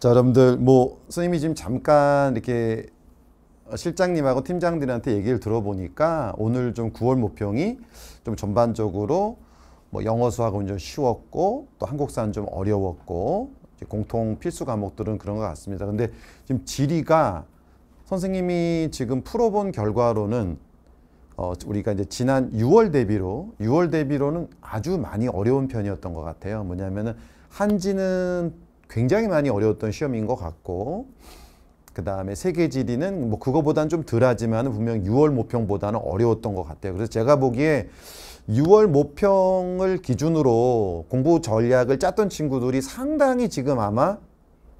자 여러분들 뭐 선생님이 지금 잠깐 이렇게 실장님하고 팀장들한테 얘기를 들어보니까 오늘 좀 9월 모평이 좀 전반적으로 뭐 영어 수학은 좀 쉬웠고 또 한국사는 좀 어려웠고 공통 필수 과목들은 그런 것 같습니다. 근데 지금 지리가 선생님이 지금 풀어본 결과로는 어 우리가 이제 지난 6월 대비로 6월 대비로는 아주 많이 어려운 편이었던 것 같아요. 뭐냐면은 한지는 굉장히 많이 어려웠던 시험인 것 같고 그 다음에 세계 지리는 뭐 그거보단 좀 덜하지만 분명 6월 모평보다는 어려웠던 것 같아요. 그래서 제가 보기에 6월 모평을 기준으로 공부 전략을 짰던 친구들이 상당히 지금 아마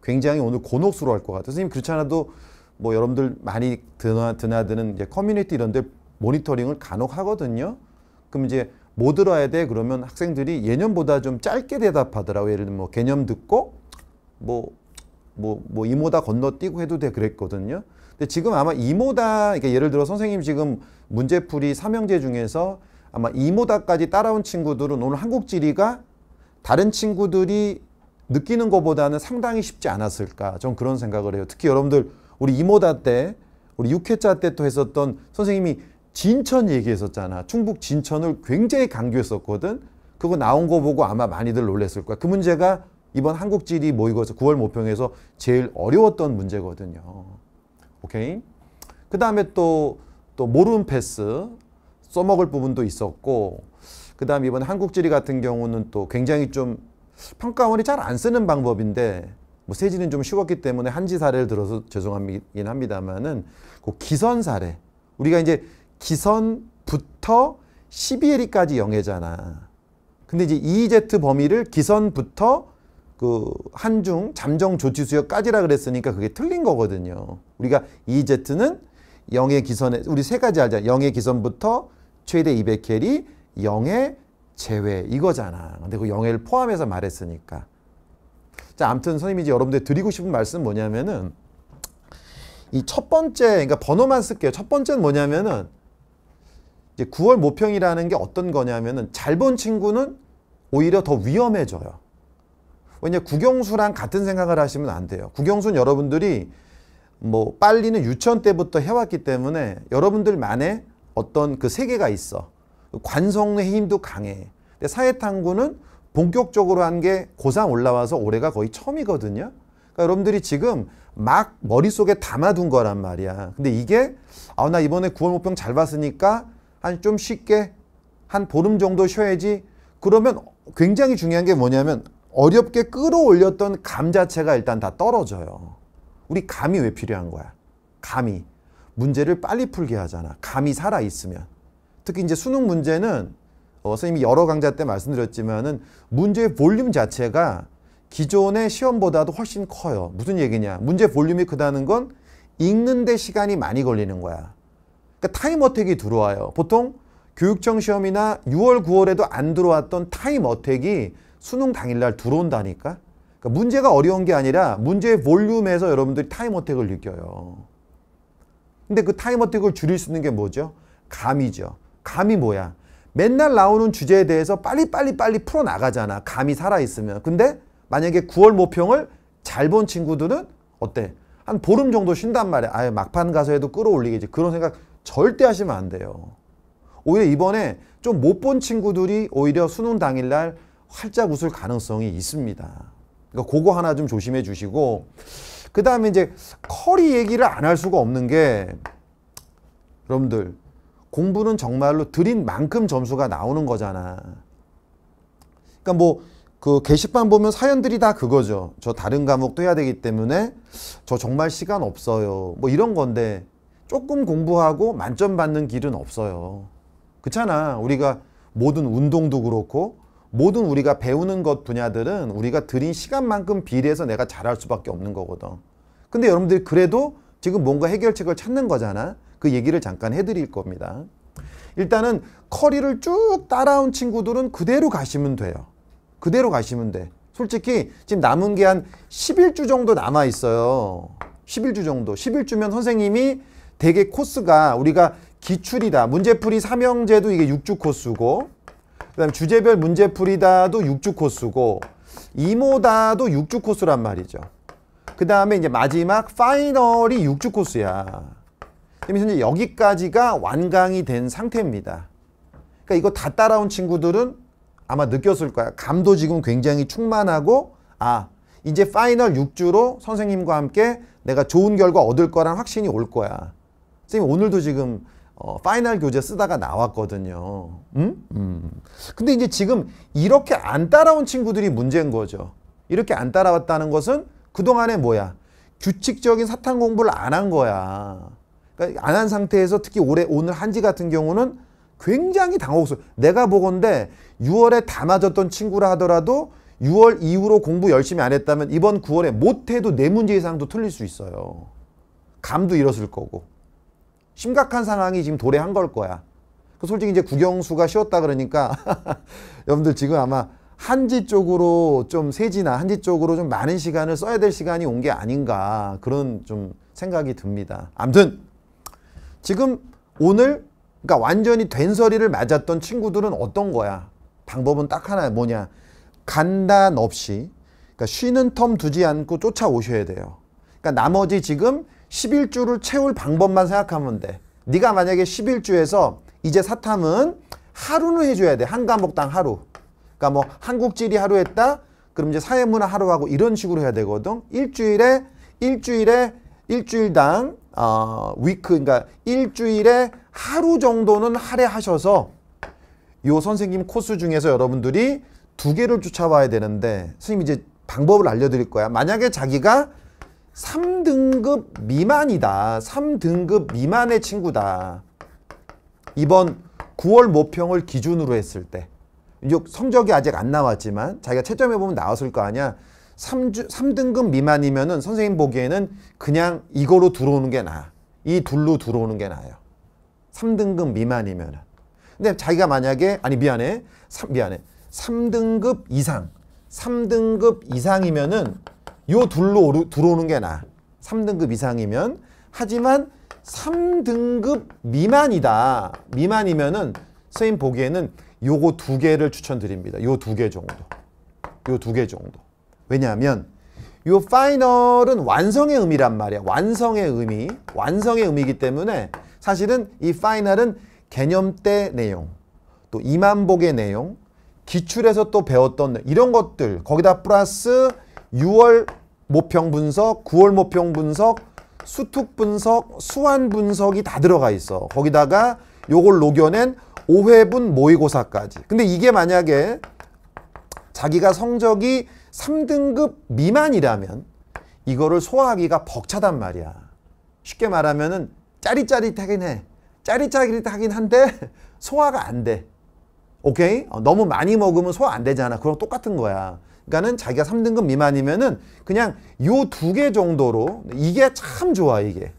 굉장히 오늘 곤혹스러워할 것 같아요. 선생님 그렇지 않아도 뭐 여러분들 많이 드나, 드나드는 이제 커뮤니티 이런 데 모니터링을 간혹 하거든요. 그럼 이제 뭐 들어야 돼? 그러면 학생들이 예년보다 좀 짧게 대답하더라고요. 예를 들면 뭐 개념 듣고 뭐, 뭐, 뭐 이모다 건너뛰고 해도 돼 그랬거든요. 근데 지금 아마 이모다, 그러니까 예를 들어 선생님 지금 문제풀이 삼형제 중에서 아마 이모다까지 따라온 친구들은 오늘 한국 지리가 다른 친구들이 느끼는 것보다는 상당히 쉽지 않았을까. 전 그런 생각을 해요. 특히 여러분들 우리 이모다 때, 우리 6회차 때또 했었던 선생님이 진천 얘기했었잖아. 충북 진천을 굉장히 강조했었거든. 그거 나온 거 보고 아마 많이들 놀랬을 거야. 그 문제가 이번 한국지리 모의고사 9월 모평에서 제일 어려웠던 문제거든요. 오케이? 그 다음에 또, 또모르 패스 써먹을 부분도 있었고 그 다음 이번 한국지리 같은 경우는 또 굉장히 좀 평가원이 잘 안 쓰는 방법인데 뭐 세지는 좀 쉬웠기 때문에 한지 사례를 들어서 죄송하긴 합니다만은 그 기선 사례 우리가 이제 기선부터 12L까지 영해잖아. 근데 이제 EZ 범위를 기선부터 그 한중 잠정 조치 수역까지라 그랬으니까 그게 틀린 거거든요. 우리가 EZ는 0의 기선에 우리 세 가지 알자. 0의 기선부터 최대 200캐리 0의 제외 이거잖아. 근데 그 0을 포함해서 말했으니까. 자, 아무튼 선생님이 이제 여러분들 드리고 싶은 말씀 뭐냐면은 이 첫 번째 그러니까 번호만 쓸게요. 첫 번째는 뭐냐면은 이제 9월 모평이라는 게 어떤 거냐면은 잘 본 친구는 오히려 더 위험해져요. 왜냐 국영수랑 같은 생각을 하시면 안 돼요. 국영수는 여러분들이 뭐 빨리는 유치원 때부터 해왔기 때문에 여러분들만의 어떤 그 세계가 있어. 관성의 힘도 강해. 근데 사회탐구는 본격적으로 한 게 고3 올라와서 올해가 거의 처음이거든요. 그러니까 여러분들이 지금 막 머릿속에 담아둔 거란 말이야. 근데 이게 아나 이번에 9월 목평 잘 봤으니까 한 좀 쉽게 한 보름 정도 쉬어야지. 그러면 굉장히 중요한 게 뭐냐면 어렵게 끌어올렸던 감 자체가 일단 다 떨어져요. 우리 감이 왜 필요한 거야? 감이. 문제를 빨리 풀게 하잖아. 감이 살아있으면. 특히 이제 수능 문제는 어, 선생님이 여러 강좌 때 말씀드렸지만은 문제의 볼륨 자체가 기존의 시험보다도 훨씬 커요. 무슨 얘기냐. 문제 볼륨이 크다는 건 읽는데 시간이 많이 걸리는 거야. 그러니까 타임 어택이 들어와요. 보통 교육청 시험이나 6월, 9월에도 안 들어왔던 타임 어택이 수능 당일날 들어온다니까. 그러니까 문제가 어려운 게 아니라 문제의 볼륨에서 여러분들이 타임 어택을 느껴요. 근데 그 타임 어택을 줄일 수 있는 게 뭐죠? 감이죠. 감이 뭐야? 맨날 나오는 주제에 대해서 빨리빨리 빨리 풀어나가잖아. 감이 살아있으면. 근데 만약에 9월 모평을 잘 본 친구들은 어때? 한 보름 정도 쉰단 말이야. 아예 막판 가서 해도 끌어올리겠지. 그런 생각 절대 하시면 안 돼요. 오히려 이번에 좀 못 본 친구들이 오히려 수능 당일날 활짝 웃을 가능성이 있습니다. 그러니까 그거 하나 좀 조심해 주시고 그 다음에 이제 커리 얘기를 안 할 수가 없는 게 여러분들 공부는 정말로 드린 만큼 점수가 나오는 거잖아. 그러니까 뭐 그 게시판 보면 사연들이 다 그거죠. 저 다른 과목도 해야 되기 때문에 저 정말 시간 없어요. 뭐 이런 건데 조금 공부하고 만점 받는 길은 없어요. 그렇잖아. 우리가 모든 운동도 그렇고 모든 우리가 배우는 것 분야들은 우리가 들인 시간만큼 비례해서 내가 잘할 수밖에 없는 거거든. 근데 여러분들이 그래도 지금 뭔가 해결책을 찾는 거잖아. 그 얘기를 잠깐 해드릴 겁니다. 일단은 커리를 쭉 따라온 친구들은 그대로 가시면 돼요. 그대로 가시면 돼. 솔직히 지금 남은 게 한 11주 정도 남아 있어요. 11주 정도. 11주면 선생님이 대개 코스가 우리가 기출이다. 문제풀이 3형제도 이게 6주 코스고 그다음 주제별 문제풀이다도 6주 코스고 이모다도 6주 코스란 말이죠. 그 다음에 이제 마지막 파이널이 6주 코스야. 그러면 그러니까 여기까지가 완강이 된 상태입니다. 그러니까 이거 다 따라온 친구들은 아마 느꼈을 거야. 감도 지금 굉장히 충만하고 아 이제 파이널 6주로 선생님과 함께 내가 좋은 결과 얻을 거란 확신이 올 거야. 선생님 오늘도 지금 어, 파이널 교재 쓰다가 나왔거든요. 음? 음. 근데 이제 지금 이렇게 안 따라온 친구들이 문제인 거죠. 이렇게 안 따라왔다는 것은 그동안에 뭐야? 규칙적인 사탕 공부를 안 한 거야. 그러니까 안한 상태에서 특히 올해 오늘 한지 같은 경우는 굉장히 당혹스러워. 내가 보건데 6월에 다 맞았던 친구라 하더라도 6월 이후로 공부 열심히 안 했다면 이번 9월에 못해도 네 문제 이상도 틀릴 수 있어요. 감도 잃었을 거고. 심각한 상황이 지금 도래한 걸 거야. 그 솔직히 이제 국영수가 쉬었다 그러니까 여러분들 지금 아마 한지 쪽으로 좀 세지나 한지 쪽으로 좀 많은 시간을 써야 될 시간이 온 게 아닌가 그런 좀 생각이 듭니다. 암튼 지금 오늘 그러니까 완전히 된서리를 맞았던 친구들은 어떤 거야? 방법은 딱 하나 뭐냐? 간단 없이 그러니까 쉬는 텀 두지 않고 쫓아오셔야 돼요. 그러니까 나머지 지금 11주를 채울 방법만 생각하면 돼. 네가 만약에 11주에서 이제 사탐은 하루는 해줘야 돼. 한 과목당 하루. 그러니까 뭐 한국지리 하루 했다. 그럼 이제 사회문화 하루 하고 이런 식으로 해야 되거든. 일주일에 일주일에 일주일당 어 위크 그러니까 일주일에 하루 정도는 할애하셔서 요 선생님 코스 중에서 여러분들이 두 개를 쫓아와야 되는데 선생님 이제 방법을 알려드릴 거야. 만약에 자기가 3등급 미만이다. 3등급 미만의 친구다. 이번 9월 모평을 기준으로 했을 때 성적이 아직 안 나왔지만 자기가 채점해 보면 나왔을 거 아니야. 3주, 3등급 미만이면은 선생님 보기에는 그냥 이거로 들어오는 게 나아. 이 둘로 들어오는 게 나아요. 3등급 미만이면 근데 자기가 만약에 아니 미안해. 3, 미안해. 3등급 이상. 3등급 이상이면은 요 둘로 오르, 들어오는 게 나아. 3등급 이상이면 하지만 3등급 미만이다. 미만이면은 선생님 보기에는 요거 두 개를 추천드립니다. 요 두 개 정도. 요 두 개 정도. 왜냐하면 요 파이널은 완성의 의미란 말이야. 완성의 의미. 완성의 의미이기 때문에 사실은 이 파이널은 개념대 내용, 또 이만복의 내용, 기출에서 또 배웠던 이런 것들 거기다 플러스 6월 모평 분석, 9월 모평 분석, 수특 분석, 수완 분석이 다 들어가 있어. 거기다가 요걸 녹여낸 5회분 모의고사까지. 근데 이게 만약에 자기가 성적이 3등급 미만이라면 이거를 소화하기가 벅차단 말이야. 쉽게 말하면은 짜릿짜릿하긴 해. 짜릿짜릿하긴 한데 소화가 안 돼. 오케이? 어, 너무 많이 먹으면 소화 안 되잖아. 그럼 똑같은 거야. 그러니까는 자기가 3등급 미만이면은 그냥 요 두 개 정도로 이게 참 좋아 이게.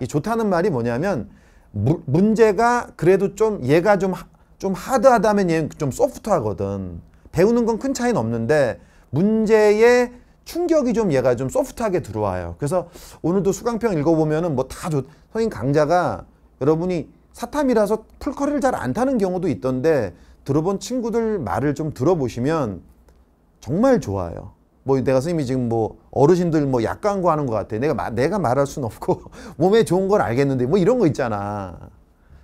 이 좋다는 말이 뭐냐면 무, 문제가 그래도 좀 얘가 좀 좀 하드하다면 얘는 좀 소프트하거든. 배우는 건 큰 차이는 없는데 문제의 충격이 좀 얘가 좀 소프트하게 들어와요. 그래서 오늘도 수강평 읽어보면은 뭐 다 좋. 성인 강자가 여러분이 사탐이라서 풀커리를 잘 안 타는 경우도 있던데 들어본 친구들 말을 좀 들어보시면 정말 좋아요. 뭐 내가 선생님이 지금 뭐 어르신들 뭐약간고 하는 것 같아. 내가 마, 내가 말할 순 없고 몸에 좋은 걸 알겠는데 뭐 이런 거 있잖아.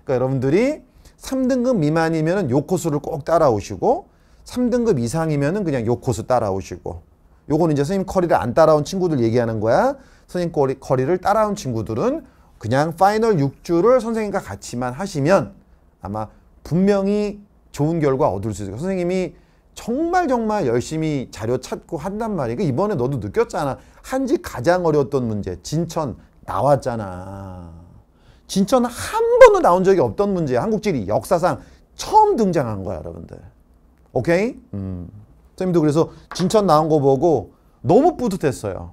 그러니까 여러분들이 3등급 미만이면은 요 코스를 꼭 따라오시고 3등급 이상이면은 그냥 요 코스 따라오시고 요거는 이제 선생님 커리를 안 따라온 친구들 얘기하는 거야. 선생님 커리, 커리를 따라온 친구들은 그냥 파이널 6주를 선생님과 같이만 하시면 아마 분명히 좋은 결과 얻을 수 있어요. 선생님이 정말 정말 열심히 자료 찾고 한단 말이야. 그러니까 이번에 너도 느꼈잖아. 한지 가장 어려웠던 문제. 진천 나왔잖아. 진천 한 번도 나온 적이 없던 문제야. 한국지리 역사상 처음 등장한 거야, 여러분들. 오케이? 음. 선생님도 그래서 진천 나온 거 보고 너무 뿌듯했어요.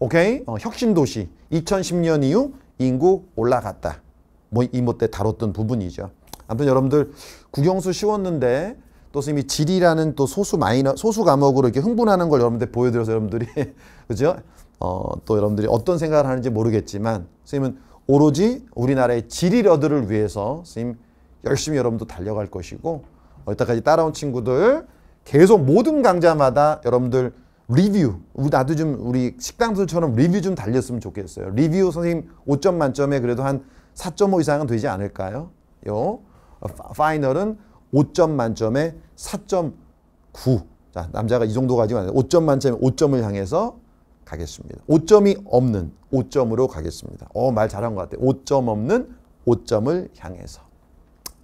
오케이? 어, 혁신도시. 2010년 이후 인구 올라갔다. 뭐 이모 때 다뤘던 부분이죠. 아무튼 여러분들 국영수 쉬웠는데 또 선생님이 질이라는 또 소수 마이너 소수 과목으로 이렇게 흥분하는 걸 여러분들 보여드려서 여러분들이 그죠? 어, 또 여러분들이 어떤 생각을 하는지 모르겠지만 선생님은 오로지 우리나라의 지리러들을 위해서 선생님 열심히 여러분도 달려갈 것이고 여태까지 따라온 친구들 계속 모든 강좌마다 여러분들 리뷰 나도 좀 우리 식당들처럼 리뷰 좀 달렸으면 좋겠어요 리뷰 선생님 5점 만점에 그래도 한 4.5 이상은 되지 않을까요? 요 어, 파이널은 5점 만점에 4.9. 자, 남자가 이 정도 가지면 5점 만점에 5점을 향해서 가겠습니다. 5점이 없는 5점으로 가겠습니다. 어, 말 잘한 것 같아. 5점 없는 5점을 향해서.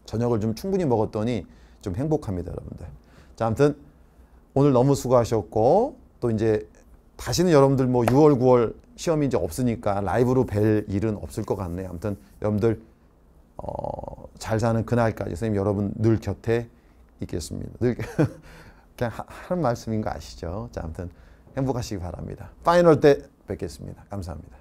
저녁을 좀 충분히 먹었더니 좀 행복합니다, 여러분들. 자, 아무튼 오늘 너무 수고하셨고 또 이제 다시는 여러분들 뭐 6월, 9월 시험이 이제 없으니까 라이브로 뵐 일은 없을 것 같네요. 아무튼 여러분들 어, 잘 사는 그날까지 선생님 여러분 늘 곁에 있겠습니다. 늘 그냥 하는 말씀인 거 아시죠? 자, 아무튼 행복하시기 바랍니다. 파이널 때 뵙겠습니다. 감사합니다.